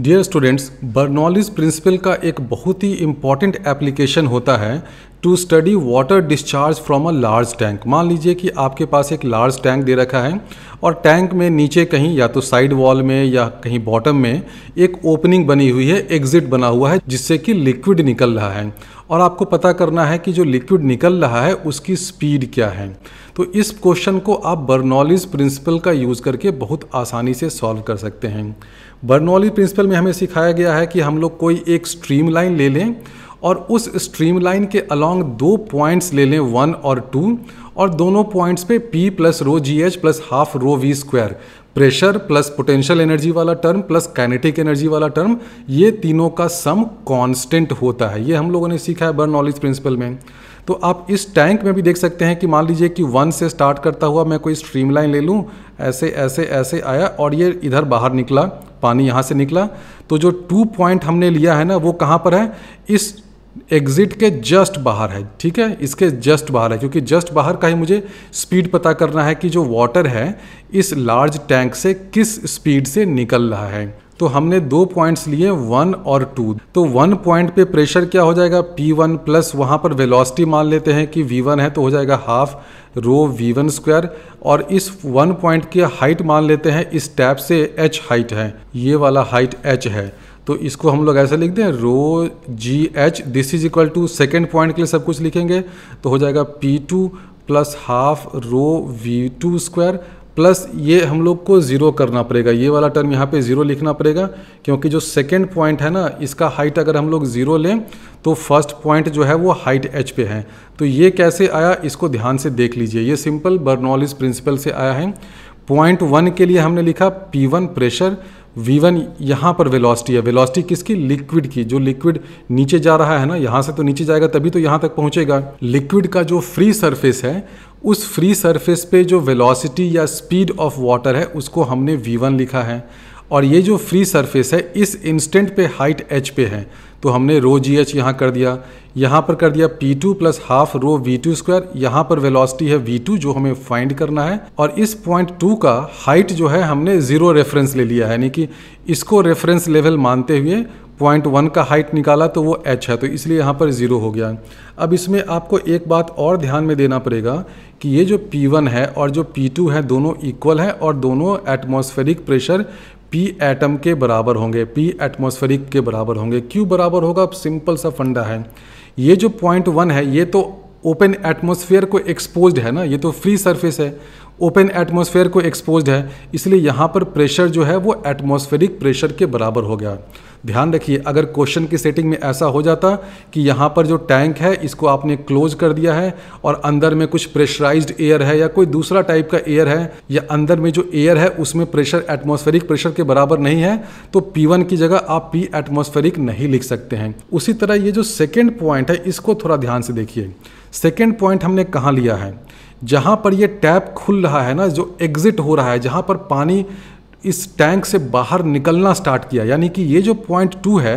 dear students Bernoulli's principal का एक बहुत ही इम्पॉर्टेंट एप्लीकेशन होता है to study water discharge from a large tank मान लीजिए कि आपके पास एक लार्ज टैंक दे रखा है और टैंक में नीचे कहीं या तो साइड वॉल में या कहीं बॉटम में एक ओपनिंग बनी हुई है एग्जिट बना हुआ है जिससे कि लिक्विड निकल रहा है और आपको पता करना है कि जो लिक्विड निकल रहा है उसकी स्पीड क्या है तो इस क्वेश्चन को आप बर्नॉलिस प्रिंसिपल का यूज़ करके बहुत आसानी से सॉल्व कर सकते हैं बर्नौली प्रिंसिपल में हमें सिखाया गया है कि हम लोग कोई एक स्ट्रीम लाइन ले लें और उस स्ट्रीम लाइन के अलॉन्ग दो पॉइंट्स ले लें वन और टू और दोनों पॉइंट्स पे P plus rho g h plus half rho v square pressure plus potential energy वाला टर्म प्लस काइनेटिक एनर्जी वाला टर्म ये तीनों का सम कांस्टेंट होता है ये हम लोगों ने सीखा है बर्नौलीज प्रिंसिपल में तो आप इस टैंक में भी देख सकते हैं कि मान लीजिए कि वन से स्टार्ट करता हुआ मैं कोई स्ट्रीम लाइन ले लूँ ऐसे ऐसे ऐसे आया और ये इधर बाहर निकला पानी यहाँ से निकला तो जो टू पॉइंट हमने लिया है ना वो कहाँ पर है इस एग्ज़िट के जस्ट बाहर है ठीक है इसके जस्ट बाहर है क्योंकि जस्ट बाहर का ही मुझे स्पीड पता करना है कि जो वाटर है इस लार्ज टैंक से किस स्पीड से निकल रहा है तो हमने दो पॉइंट्स लिए वन और टू तो वन पॉइंट पे प्रेशर क्या हो जाएगा पी वन प्लस वहाँ पर वेलोसिटी मान लेते हैं कि वी वन है तो हो जाएगा half rho v one square और इस वन पॉइंट की हाइट मान लेते हैं इस टैप से एच हाइट है ये वाला हाइट एच है तो इसको हम लोग ऐसे लिख दें rho g h this is equal to second point के लिए सब कुछ लिखेंगे तो हो जाएगा P two plus half rho v two square plus ये हम लोग को ज़ीरो करना पड़ेगा ये वाला टर्म यहाँ पे ज़ीरो लिखना पड़ेगा क्योंकि जो सेकेंड पॉइंट है ना इसका हाइट अगर हम लोग ज़ीरो लें तो फर्स्ट पॉइंट जो है वो हाइट एच पे है तो ये कैसे आया इसको ध्यान से देख लीजिए ये सिंपल बर्नॉलिस प्रिंसिपल से आया है पॉइंट वन के लिए हमने लिखा P one pressure v one यहाँ पर वेलोसिटी है वेलोसिटी किसकी लिक्विड की जो लिक्विड नीचे जा रहा है ना यहाँ से तो नीचे जाएगा तभी तो यहाँ तक पहुँचेगा लिक्विड का जो फ्री सरफेस है उस फ्री सरफेस पे जो वेलोसिटी या स्पीड ऑफ वाटर है उसको हमने v1 लिखा है और ये जो फ्री सरफेस है इस इंस्टेंट पे हाइट h पे है तो हमने रो जी एच यहाँ कर दिया यहाँ पर कर दिया P2 two plus half rho v two square यहाँ पर वेलोसिटी है V2 जो हमें फाइंड करना है और इस पॉइंट टू का हाइट जो है हमने ज़ीरो रेफरेंस ले लिया है यानी कि इसको रेफरेंस लेवल मानते हुए पॉइंट वन का हाइट निकाला तो वो एच है तो इसलिए यहाँ पर ज़ीरो हो गया अब इसमें आपको एक बात और ध्यान में देना पड़ेगा कि ये जो पी वन है और जो पी टू है दोनों इक्वल है और दोनों एटमॉस्फेरिक प्रेशर पी एटम के बराबर होंगे पी एटमॉस्फेरिक के बराबर होंगे क्यों बराबर होगा सिंपल सा फंडा है ये जो पॉइंट वन है ये तो ओपन एटमोसफेयर को एक्सपोज है ना ये तो फ्री सरफेस है ओपन एटमोसफेयर को एक्सपोज है इसलिए यहाँ पर प्रेशर जो है वो एटमोसफेरिक प्रेशर के बराबर हो गया ध्यान रखिए अगर क्वेश्चन की सेटिंग में ऐसा हो जाता कि यहाँ पर जो टैंक है इसको आपने क्लोज कर दिया है और अंदर में कुछ प्रेशराइज्ड एयर है या कोई दूसरा टाइप का एयर है या अंदर में जो एयर है उसमें प्रेशर एटमोस्फेरिक प्रेशर के बराबर नहीं है तो पी की जगह आप पी एटमोस्फेरिक नहीं लिख सकते हैं उसी तरह ये जो सेकेंड पॉइंट है इसको थोड़ा ध्यान से देखिए सेकेंड पॉइंट हमने कहाँ लिया है जहाँ पर ये टैप खुल रहा है ना जो एग्ज़िट हो रहा है जहाँ पर पानी इस टैंक से बाहर निकलना स्टार्ट किया यानी कि ये जो पॉइंट टू है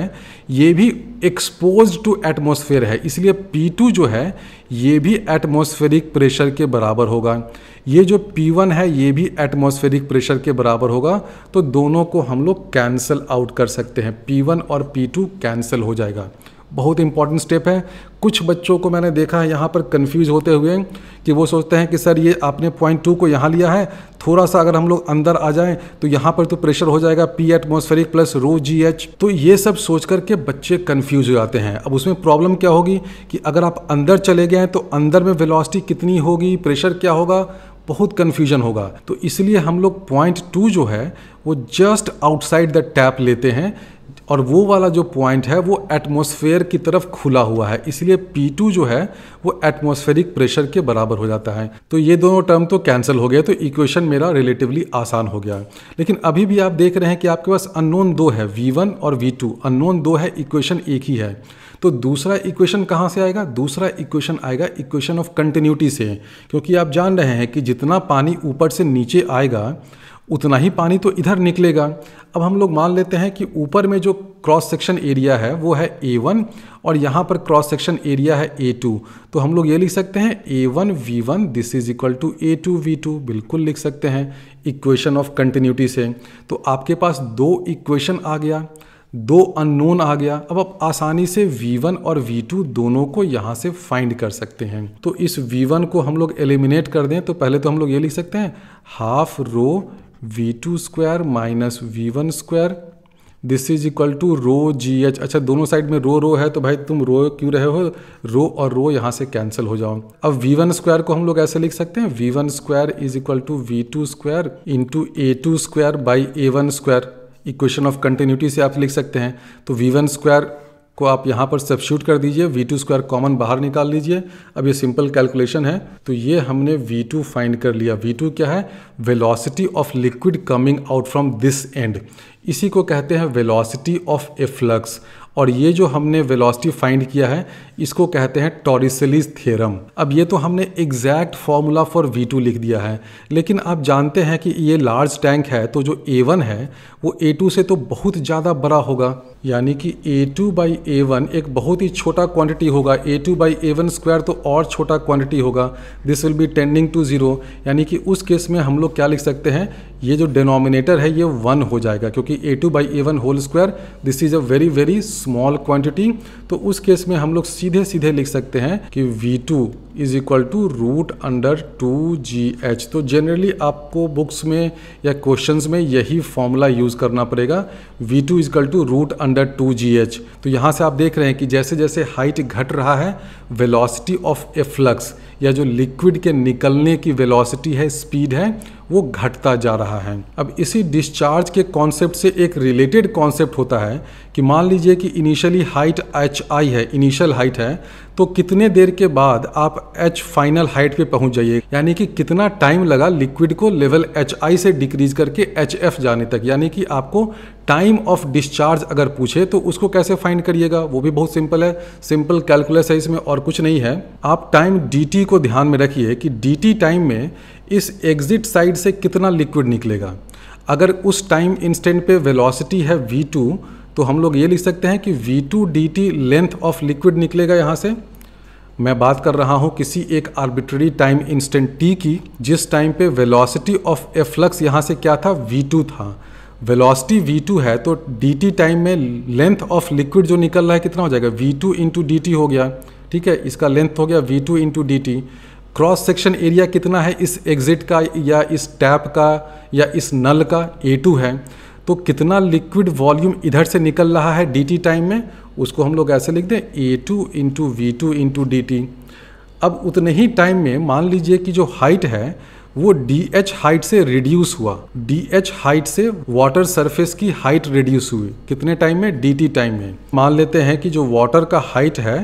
ये भी एक्सपोज टू एटमोसफेयर है इसलिए पी टू जो है ये भी एटमोसफेरिक प्रेशर के बराबर होगा ये जो पी वन है ये भी एटमोसफेरिक प्रेशर के बराबर होगा तो दोनों को हम लोग कैंसल आउट कर सकते हैं पी वन और पी टू कैंसिल हो जाएगा बहुत इंपॉर्टेंट स्टेप है कुछ बच्चों को मैंने देखा है यहाँ पर कन्फ्यूज होते हुए कि वो सोचते हैं कि सर ये आपने पॉइंट टू को यहाँ लिया है थोड़ा सा अगर हम लोग अंदर आ जाएं तो यहाँ पर तो प्रेशर हो जाएगा P atmospheric plus rho g H तो ये सब सोच करके बच्चे कन्फ्यूज हो जाते हैं अब उसमें प्रॉब्लम क्या होगी कि अगर आप अंदर चले गए तो अंदर में वेलासिटी कितनी होगी प्रेशर क्या होगा बहुत कन्फ्यूजन होगा तो इसलिए हम लोग पॉइंट टू जो है वो जस्ट आउटसाइड द टैप लेते हैं और वो वाला जो पॉइंट है वो एटमॉस्फेयर की तरफ खुला हुआ है इसलिए P2 जो है वो एटमॉस्फेरिक प्रेशर के बराबर हो जाता है तो ये दोनों टर्म तो कैंसिल हो गए तो इक्वेशन मेरा रिलेटिवली आसान हो गया लेकिन अभी भी आप देख रहे हैं कि आपके पास अननोन दो है V1 और V2 अननोन दो है इक्वेशन एक ही है तो दूसरा इक्वेशन कहाँ से आएगा दूसरा इक्वेशन आएगा इक्वेशन ऑफ कंटिन्यूटी से क्योंकि आप जान रहे हैं कि जितना पानी ऊपर से नीचे आएगा उतना ही पानी तो इधर निकलेगा अब हम लोग मान लेते हैं कि ऊपर में जो क्रॉस सेक्शन एरिया है वो है ए वन और यहाँ पर क्रॉस सेक्शन एरिया है ए टू तो हम लोग ये लिख सकते हैं A one v one this is equal to A two v two बिल्कुल लिख सकते हैं इक्वेशन ऑफ कंटिन्यूटी से तो आपके पास दो इक्वेशन आ गया दो अननोन आ गया अब आप आसानी से V1 और V2 दोनों को यहाँ से फाइंड कर सकते हैं तो इस V1 को हम लोग एलिमिनेट कर दें तो पहले तो हम लोग ये लिख सकते हैं half rho v two square minus v one square this is equal to rho g h अच्छा दोनों साइड में रो रो है तो भाई तुम रो क्यों रहे हो रो और रो यहाँ से कैंसिल हो जाओ अब वी वन स्क्वायर को हम लोग ऐसे लिख सकते हैं v one square is equal to v two square into A two square by A one square equation of continuity से आप लिख सकते हैं तो वी वन स्क्वायर को आप यहाँ पर सब्शूट कर दीजिए वी टू स्क्वायर कॉमन बाहर निकाल लीजिए अब ये सिंपल कैलकुलेशन है तो ये हमने वी टू फाइंड कर लिया वी टू क्या है velocity of liquid coming out from this end इसी को कहते हैं वेलोसिटी ऑफ ए फ्लक्स और ये जो हमने वेलोसिटी फाइंड किया है इसको कहते हैं टॉरिसलीज थ्योरम अब ये तो हमने एग्जैक्ट फॉर्मूला फॉर V2 लिख दिया है लेकिन आप जानते हैं कि ये लार्ज टैंक है तो जो A1 है वो A2 से तो बहुत ज़्यादा बड़ा होगा यानी कि A two by A one एक बहुत ही छोटा क्वांटिटी होगा A two by A one square तो और छोटा क्वांटिटी होगा this will be tending to zero यानी कि उस केस में हम लोग क्या लिख सकते हैं ये जो डिनोमिनेटर है ये वन हो जाएगा क्योंकि A two by A one whole square this is a very very small quantity तो उस केस में हम लोग सीधे सीधे लिख सकते हैं कि v two is equal to root under two ji H तो जनरली आपको बुक्स में या क्वेश्चन में यही फॉर्मूला यूज़ करना पड़ेगा v two is equal to root under two ji H तो यहाँ से आप देख रहे हैं कि जैसे जैसे हाइट घट रहा है वेलोसिटी ऑफ ए फ्लक्स या जो लिक्विड के निकलने की वेलोसिटी है स्पीड है वो घटता जा रहा है अब इसी डिस्चार्ज के कॉन्सेप्ट से एक रिलेटेड कॉन्सेप्ट होता है कि मान लीजिए कि इनिशियली हाइट एच आई है इनिशियल हाइट है तो कितने देर के बाद आप एच फाइनल हाइट पे पहुंच जाइए यानी कि कितना टाइम लगा लिक्विड को लेवल एच आई से डिक्रीज करके एच एफ जाने तक यानी कि आपको टाइम ऑफ डिस्चार्ज अगर पूछे तो उसको कैसे फाइंड करिएगा वो भी बहुत सिंपल है सिंपल कैलकुलस है इसमें और कुछ नहीं है आप टाइम डी टी को ध्यान में रखिए कि डीटी टाइम में इस एग्जिट साइड से कितना लिक्विड निकलेगा अगर उस टाइम इंस्टेंट पे वेलोसिटी है v2 तो हम लोग ये लिख सकते हैं कि v2 dt length of liquid निकलेगा यहाँ से मैं बात कर रहा हूँ किसी एक आर्बिट्री टाइम इंस्टेंट t की जिस टाइम पे वेलोसिटी ऑफ ए फ्लक्स यहाँ से क्या था v2 था वेलोसिटी v2 है तो dt टाइम में लेंथ ऑफ लिक्विड जो निकल रहा है कितना हो जाएगा v2 टू हो गया ठीक है इसका लेंथ हो गया v two into d t cross section area कितना है इस एग्जिट का या इस टैप का या इस नल का ए टू है तो कितना लिक्विड वॉल्यूम इधर से निकल रहा है डी टी टाइम में उसको हम लोग ऐसे लिख दें A two into v two into d t अब उतने ही टाइम में मान लीजिए कि जो हाइट है वो डी एच हाइट से रिड्यूस हुआ डी एच हाइट से वाटर सरफेस की हाइट रिड्यूस हुई कितने टाइम में डी टी टाइम में मान लेते हैं कि जो वाटर का हाइट है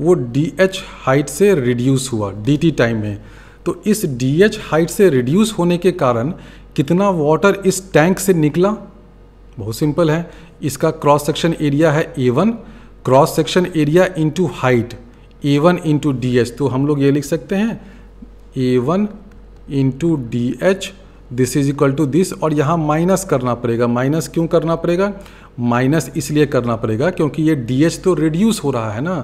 वो डी एच हाइट से रिड्यूस हुआ डी टी टाइम में तो इस डी एच हाइट से रिड्यूस होने के कारण कितना वाटर इस टैंक से निकला बहुत सिंपल है इसका क्रॉस सेक्शन एरिया है A one cross section area into height A one into d h तो हम लोग ये लिख सकते हैं A one into d h this is equal to this और यहाँ माइनस करना पड़ेगा माइनस क्यों करना पड़ेगा माइनस इसलिए करना पड़ेगा क्योंकि ये डी एच तो रिड्यूस हो रहा है ना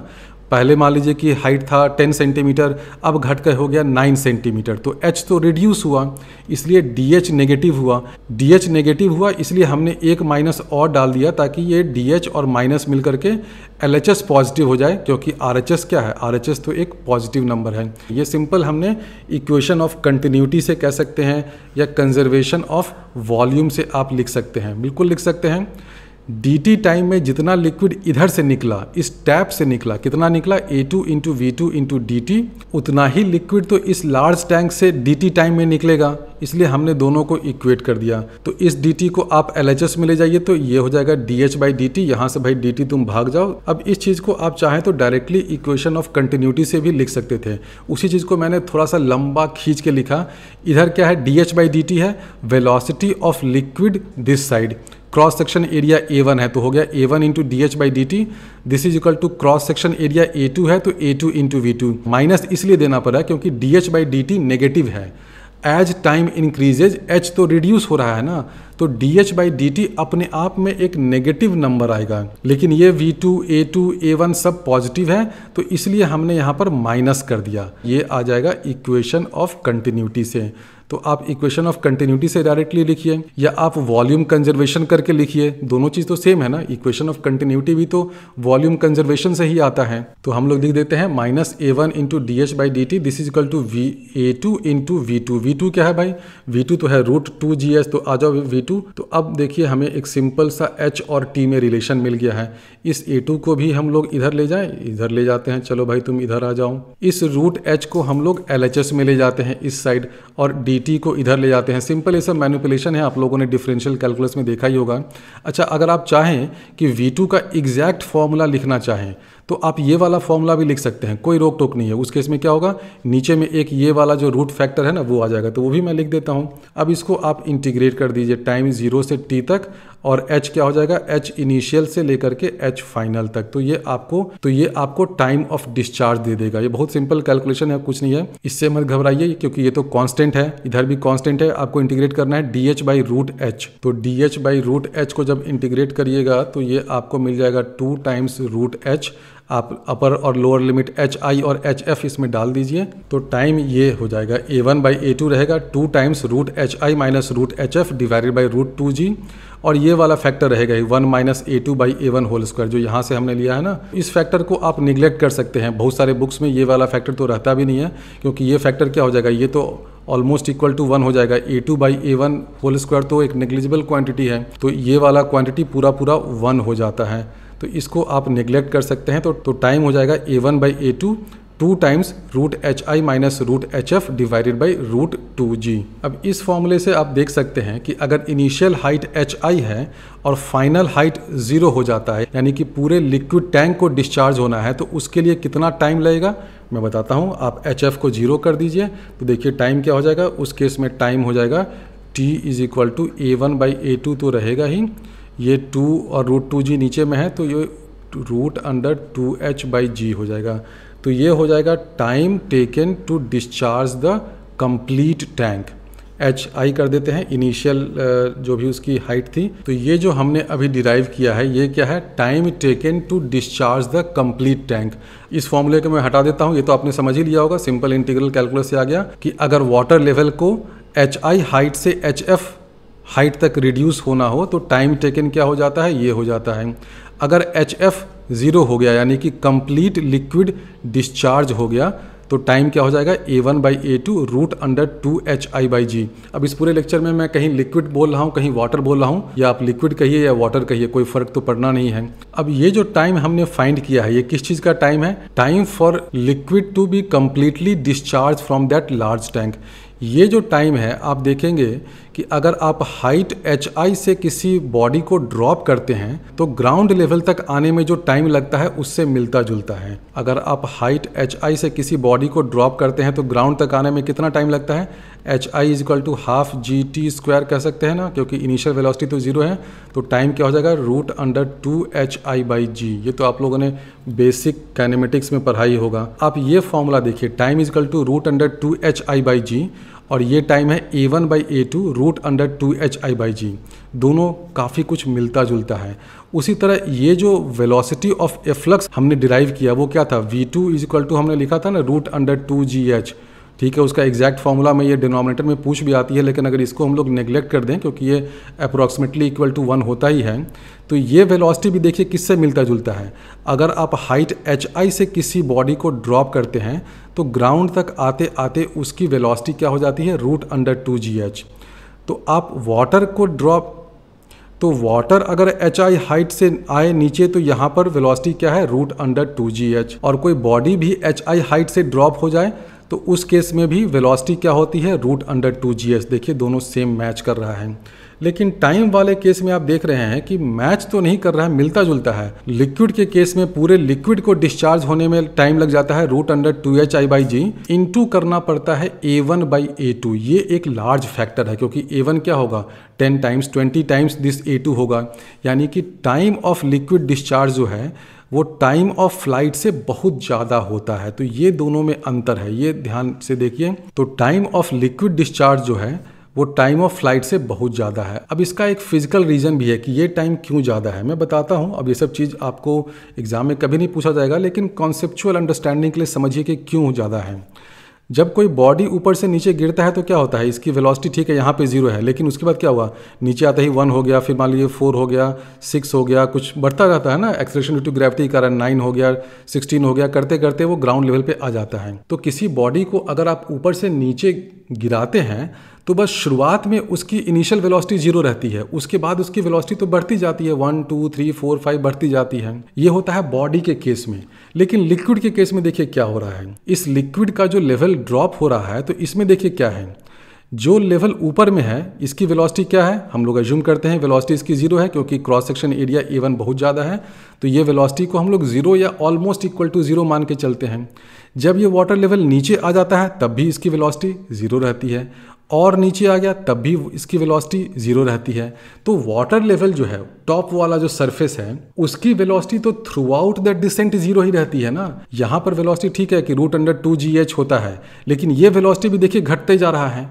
पहले मान लीजिए कि हाइट था 10 सेंटीमीटर अब घट कर हो गया 9 सेंटीमीटर तो H तो रिड्यूस हुआ इसलिए DH नेगेटिव हुआ DH नेगेटिव हुआ इसलिए हमने एक माइनस और डाल दिया ताकि ये DH और माइनस मिल करके एल पॉजिटिव हो जाए क्योंकि आर क्या है आर तो एक पॉजिटिव नंबर है ये सिंपल हमने इक्वेशन ऑफ कंटिन्यूटी से कह सकते हैं या कंजर्वेशन ऑफ वॉल्यूम से आप लिख सकते हैं बिल्कुल लिख सकते हैं डी टाइम में जितना लिक्विड इधर से निकला इस टैप से निकला कितना निकला A two into v two into d उतना ही लिक्विड तो इस लार्ज टैंक से डी टाइम में निकलेगा इसलिए हमने दोनों को इक्वेट कर दिया तो इस डी को आप एल एच में ले जाइए तो ये हो जाएगा डी एच बाई डी यहाँ से भाई डी तुम भाग जाओ अब इस चीज़ को आप चाहें तो डायरेक्टली इक्वेशन ऑफ कंटिन्यूटी से भी लिख सकते थे उसी चीज़ को मैंने थोड़ा सा लंबा खींच के लिखा इधर क्या है डी एच बाई डी है velocity of liquid this side cross section area A one है तो हो गया A one into d h by d t this is equal to cross section area A two है तो A two into v two minus इसलिए देना पड़ा क्योंकि d h by d t negative है एज टाइम इंक्रीजेज एच तो reduce हो रहा है ना तो d h by d t अपने आप में एक नेगेटिव नंबर आएगा लेकिन ये v two A two A one सब पॉजिटिव है तो इसलिए हमने यहाँ पर माइनस कर दिया ये आ जाएगा इक्वेशन ऑफ कंटिन्यूटी से तो आप इक्वेशन ऑफ कंटिन्यूटी से डायरेक्टली लिखिए या आप वॉल्यूम कंजर्वेशन करके लिखिए दोनों चीज़ तो सेम है ना इक्वेशन ऑफ कंटिन्यूटी भी तो वॉल्यूम कंजर्वेशन से ही आता है तो हम लोग लिख देते हैं minus A one into d h by d t this is equal to v A two into v two v two क्या है भाई वी टू तो है रूट टू जी एच तो आ जाओ वी टू तो अब देखिए हमें एक सिंपल सा एच और टी में रिलेशन मिल गया है इस ए टू को भी हम लोग इधर ले जाए इधर ले जाते हैं चलो भाई तुम इधर आ जाओ इस रूट एच को हम लोग एल एच एस में ले जाते हैं इस साइड और डी dt को इधर ले जाते हैं सिंपल ये सब है आप लोगों ने डिफरेंशियल कैलकुलस में देखा ही होगा अच्छा अगर आप चाहें कि v2 का एग्जैक्ट फॉर्मूला लिखना चाहें तो आप ये वाला फॉर्मूला भी लिख सकते हैं कोई रोक टोक नहीं है उस केस में क्या होगा नीचे में एक ये वाला जो रूट फैक्टर है ना वो आ जाएगा तो वो भी मैं लिख देता हूँ अब इसको आप इंटीग्रेट कर दीजिए टाइम जीरो से टी तक और एच क्या हो जाएगा एच इनिशियल से लेकर के एच फाइनल तक तो ये आपको तो ये आपको टाइम ऑफ डिस्चार्ज दे देगा ये बहुत सिंपल कैलकुलेशन है कुछ नहीं है इससे मत घबराइए क्योंकि ये तो कांस्टेंट है इधर भी कांस्टेंट है आपको इंटीग्रेट करना है d h by root h तो d h by root h को जब इंटीग्रेट करिएगा तो ये आपको मिल जाएगा टू टाइम्स रूट एच आप अपर और लोअर लिमिट एच आई और एच एफ इसमें डाल दीजिए तो टाइम ये हो जाएगा A one by A two रहेगा two times root H I minus root H F divided by root two G और ये वाला फैक्टर रहेगा ही one minus A two by A one whole square जो यहाँ से हमने लिया है ना इस फैक्टर को आप निग्लेक्ट कर सकते हैं बहुत सारे बुक्स में ये वाला फैक्टर तो रहता भी नहीं है क्योंकि ये फैक्टर क्या हो जाएगा ये तो ऑलमोस्ट इक्वल टू वन हो जाएगा A two by A one whole square तो एक निग्लिजिबल क्वांटिटी है तो ये वाला क्वांटिटी पूरा पूरा वन हो जाता है तो इसको आप निग्लेक्ट कर सकते हैं तो तो टाइम हो जाएगा A one by A two two times root H I minus root H F divided by root two G अब इस फॉर्मूले से आप देख सकते हैं कि अगर इनिशियल हाइट एच आई है और फाइनल हाइट ज़ीरो हो जाता है यानी कि पूरे लिक्विड टैंक को डिस्चार्ज होना है तो उसके लिए कितना टाइम लगेगा मैं बताता हूँ आप एच एफ को ज़ीरो कर दीजिए तो देखिए टाइम क्या हो जाएगा उस केस में टाइम हो जाएगा T is equal to A one by A two तो रहेगा ही ये टू और रूट टू जी नीचे में है तो ये root under two H by G हो जाएगा तो ये हो जाएगा time taken to discharge the complete tank H I कर देते हैं इनिशियल जो भी उसकी हाइट थी तो ये जो हमने अभी डिराइव किया है ये क्या है time taken to discharge the complete tank इस फॉर्मूले को मैं हटा देता हूँ ये तो आपने समझ ही लिया होगा सिंपल इंटीग्रल कैलकुलस से आ गया कि अगर वाटर लेवल को एच आई हाइट से एच एफ हाइट तक रिड्यूस होना हो तो टाइम टेकन क्या हो जाता है ये हो जाता है अगर एच एफ ज़ीरो हो गया यानी कि कंप्लीट लिक्विड डिस्चार्ज हो गया तो टाइम क्या हो जाएगा A one by A two root under two H I by G अब इस पूरे लेक्चर में मैं कहीं लिक्विड बोल रहा हूँ कहीं वाटर बोल रहा हूँ या आप लिक्विड कहिए या वाटर कहिए कोई फर्क तो पड़ना नहीं है अब ये जो टाइम हमने फाइंड किया है ये किस चीज़ का टाइम है time for liquid to be completely discharge from that large tank ये जो टाइम है आप देखेंगे कि अगर आप हाइट एच आई से किसी बॉडी को ड्रॉप करते हैं तो ग्राउंड लेवल तक आने में जो टाइम लगता है उससे मिलता जुलता है अगर आप हाइट एच आई से किसी बॉडी को ड्रॉप करते हैं तो ग्राउंड तक आने में कितना टाइम लगता है H I is equal to half G T square कह सकते हैं ना क्योंकि इनिशियल वेलोसिटी तो जीरो है तो टाइम क्या हो जाएगा root under two H I by G ये तो आप लोगों ने बेसिक कैनेमेटिक्स में पढ़ाई होगा आप ये फॉर्मूला देखिए time is equal to root under two H I by G और ये टाइम है A one by A two root under two H I by G दोनों काफ़ी कुछ मिलता जुलता है उसी तरह ये जो वेलोसिटी ऑफ एफ्लक्स हमने डिराइव किया वो क्या था V two is equal to हमने लिखा था ना रूट अंडर टू जी एच ठीक है उसका एग्जैक्ट फार्मूला में ये डिनोमिनेटर में पूछ भी आती है लेकिन अगर इसको हम लोग नेग्लेक्ट कर दें क्योंकि ये अप्रॉक्सीमेटली इक्वल टू वन होता ही है तो ये वेलोसिटी भी देखिए किससे मिलता जुलता है अगर आप हाइट एच आई से किसी बॉडी को ड्रॉप करते हैं तो ग्राउंड तक आते आते उसकी वेलोसिटी क्या हो जाती है रूट अंडर टू जी एच तो आप वाटर को ड्रॉप तो वाटर अगर एच आई हाइट से आए नीचे तो यहाँ पर वेलोसिटी क्या है रूट अंडर टू जी एच और कोई बॉडी भी एच आई हाइट से ड्रॉप हो जाए तो उस केस में भी वेलोसिटी क्या होती है रूट अंडर टू जी देखिए दोनों सेम मैच कर रहा है लेकिन टाइम वाले केस में आप देख रहे हैं कि मैच तो नहीं कर रहा है मिलता जुलता है लिक्विड के केस में पूरे लिक्विड को डिस्चार्ज होने में टाइम लग जाता है root under two H I by G into करना पड़ता है A one by A two ये एक लार्ज फैक्टर है क्योंकि ए वन क्या होगा ten times twenty times this A two होगा यानी कि टाइम ऑफ लिक्विड डिस्चार्ज जो है वो टाइम ऑफ फ्लाइट से बहुत ज़्यादा होता है तो ये दोनों में अंतर है ये ध्यान से देखिए तो टाइम ऑफ लिक्विड डिस्चार्ज जो है वो टाइम ऑफ फ्लाइट से बहुत ज़्यादा है अब इसका एक फिजिकल रीज़न भी है कि ये टाइम क्यों ज़्यादा है मैं बताता हूँ अब ये सब चीज़ आपको एग्ज़ाम में कभी नहीं पूछा जाएगा लेकिन कॉन्सेप्चुअल अंडरस्टैंडिंग के लिए समझिए कि क्यों ज़्यादा है जब कोई बॉडी ऊपर से नीचे गिरता है तो क्या होता है इसकी वेलोसिटी ठीक है यहाँ पे जीरो है लेकिन उसके बाद क्या हुआ नीचे आता ही वन हो गया फिर मान लीजिए फोर हो गया सिक्स हो गया कुछ बढ़ता रहता है ना एक्सलेशन ड्यू टू ग्रेविटी कारण नाइन हो गया सिक्सटीन हो गया करते करते वो ग्राउंड लेवल पर आ जाता है तो किसी बॉडी को अगर आप ऊपर से नीचे गिराते हैं तो बस शुरुआत में उसकी इनिशियल वेलोसिटी जीरो रहती है उसके बाद उसकी वेलोसिटी तो बढ़ती जाती है one two three four five बढ़ती जाती है ये होता है बॉडी के केस में लेकिन लिक्विड के केस में देखिए क्या हो रहा है इस लिक्विड का जो लेवल ड्रॉप हो रहा है तो इसमें देखिए क्या है जो लेवल ऊपर में है इसकी वेलोसिटी क्या है हम लोग एज्यूम करते हैं वेलोसिटी इसकी जीरो है क्योंकि cross section area A one बहुत ज़्यादा है तो ये वेलोसिटी को हम लोग जीरो या ऑलमोस्ट इक्वल टू जीरो मान के चलते हैं जब ये वाटर लेवल नीचे आ जाता है तब भी इसकी वेलोसिटी जीरो रहती है और नीचे आ गया तब भी इसकी वेलोसिटी ज़ीरो रहती है तो वाटर लेवल जो है टॉप वाला जो सरफेस है उसकी वेलोसिटी तो throughout that descent zero ही रहती है ना यहाँ पर वेलोसिटी ठीक है कि रूट अंडर टू जी एच होता है लेकिन ये वेलोसिटी भी देखिए घटते जा रहा है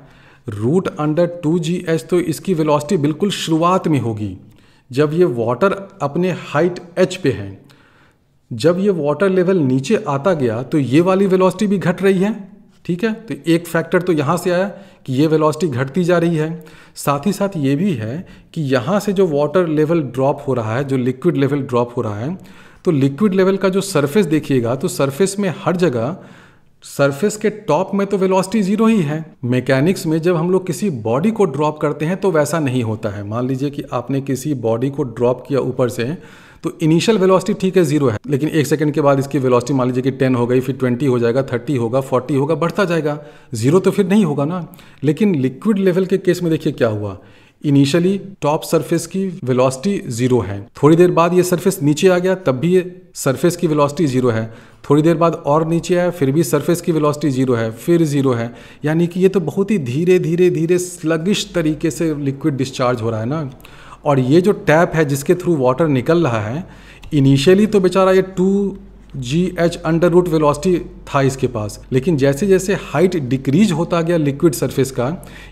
रूट अंडर टू जी एच तो इसकी वेलोसिटी बिल्कुल शुरुआत में होगी जब ये वाटर अपने हाइट एच पे है जब ये वाटर लेवल नीचे आता गया तो ये वाली वेलोसिटी भी घट रही है ठीक है तो एक फैक्टर तो यहाँ से आया कि ये वेलोसिटी घटती जा रही है साथ ही साथ ये भी है कि यहाँ से जो वाटर लेवल ड्रॉप हो रहा है जो लिक्विड लेवल ड्रॉप हो रहा है तो लिक्विड लेवल का जो सरफेस देखिएगा तो सरफेस में हर जगह सरफेस के टॉप में तो वेलोसिटी जीरो ही है मैकेनिक्स में जब हम लोग किसी बॉडी को ड्रॉप करते हैं तो वैसा नहीं होता है मान लीजिए कि आपने किसी बॉडी को ड्रॉप किया ऊपर से तो इनिशियल वेलोसिटी ठीक है जीरो है लेकिन एक सेकंड के बाद इसकी वेलोसिटी मान लीजिए कि टेन हो गई फिर ट्वेंटी हो जाएगा थर्टी होगा फोर्टी होगा बढ़ता जाएगा जीरो तो फिर नहीं होगा ना लेकिन लिक्विड लेवल के केस में देखिए क्या हुआ इनिशियली टॉप सरफेस की वेलोसिटी जीरो है थोड़ी देर बाद ये सरफेस नीचे आ गया तब भी ये सरफेस की वेलोसिटी जीरो है थोड़ी देर बाद और नीचे आया फिर भी सरफेस की वेलोसिटी जीरो है फिर जीरो है यानी कि ये तो बहुत ही धीरे धीरे धीरे स्लगिश तरीके से लिक्विड डिस्चार्ज हो रहा है ना और ये जो टैप है जिसके थ्रू वाटर निकल रहा है इनिशियली तो बेचारा ये टू जी एच अंडर रूट वेलोसिटी था इसके पास लेकिन जैसे जैसे हाइट डिक्रीज होता गया लिक्विड सरफेस का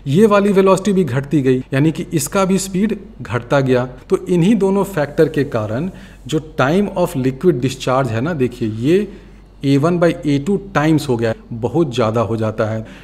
ये वाली वेलोसिटी भी घटती गई यानी कि इसका भी स्पीड घटता गया तो इन्हीं दोनों फैक्टर के कारण जो टाइम ऑफ लिक्विड डिस्चार्ज है ना देखिए ये A one by A two times हो गया बहुत ज़्यादा हो जाता है